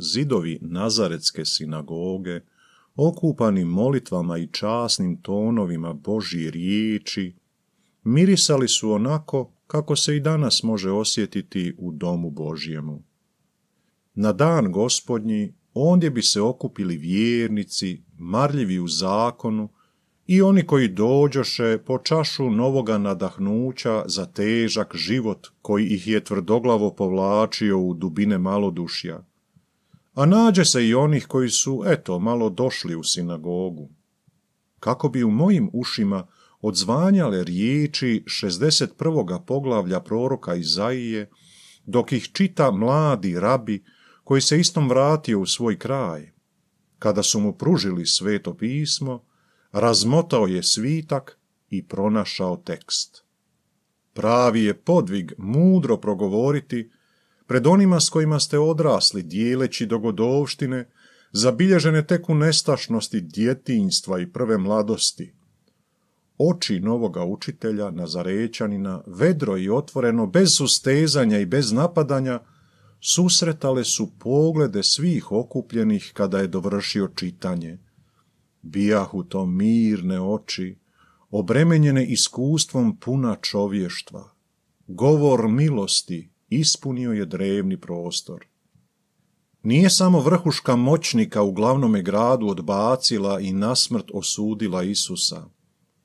zidovi Nazaretske sinagoge, okupani molitvama i časnim tonovima Božje riječi, mirisali su onako kako se i danas može osjetiti u domu Božjemu. Na dan gospodnji ondje bi se okupili vjernici, marljivi u zakonu i oni koji dođoše po čašu novoga nadahnuća za težak život koji ih je tvrdoglavo povlačio u dubine malodušja a nađe se i onih koji su, eto, malo došli u sinagogu. Kako bi u mojim ušima odzvanjale riječi 61. poglavlja proroka Izaije, dok ih čita mladi rabi koji se istom vratio u svoj kraj. Kada su mu pružili sveto pismo, razmotao je svitak i pronašao tekst. Pravi je podvig mudro progovoriti pred onima s kojima ste odrasli dijeleći dogodovštine, zabilježene tek u nestašnosti djetinjstva i prve mladosti. Oči novoga učitelja, Nazarećanina, vedro i otvoreno, bez sustezanja i bez napadanja, susretale su poglede svih okupljenih kada je dovršio čitanje. Bijahu to mirne oči, obremenjene iskustvom puna čovještva. Govor milosti, ispunio je drevni prostor. Nije samo vrhuška moćnika u glavnome gradu odbacila i nasmrt osudila Isusa.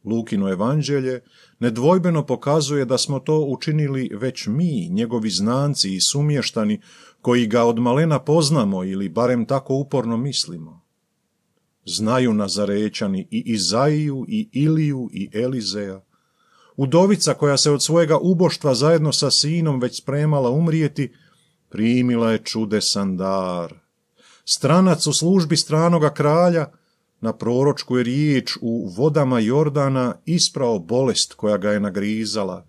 Lukino evanđelje nedvojbeno pokazuje da smo to učinili već mi, njegovi znanci i sumještani, koji ga od malena poznamo ili barem tako uporno mislimo. Znaju Nazarećani i Izaiju i Iliju i Elizeja, Udovica koja se od svojega uboštva zajedno sa sinom već spremala umrijeti, primila je čudesan dar. Stranac u službi stranoga kralja, na proročku je riječ u vodama Jordana isprao bolest koja ga je nagrizala.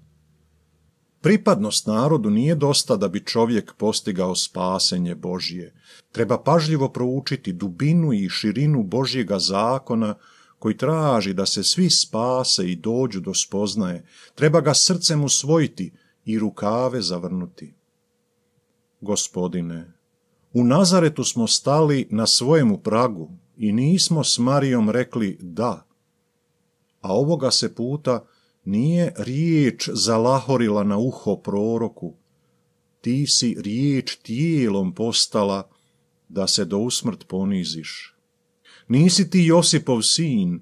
Pripadnost narodu nije dosta da bi čovjek postigao spasenje Božje. Treba pažljivo proučiti dubinu i širinu Božjega zakona koji traži da se svi spase i dođu do spoznaje, treba ga srcem usvojiti i rukave zavrnuti. Gospodine, u Nazaretu smo stali na svojemu pragu i nismo s Marijom rekli da, a ovoga se puta nije riječ zalahorila na uho proroku, ti si riječ tijelom postala da se do usmrt poniziš. Nisi ti Josipov sin,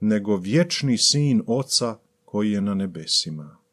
nego vječni sin oca koji je na nebesima.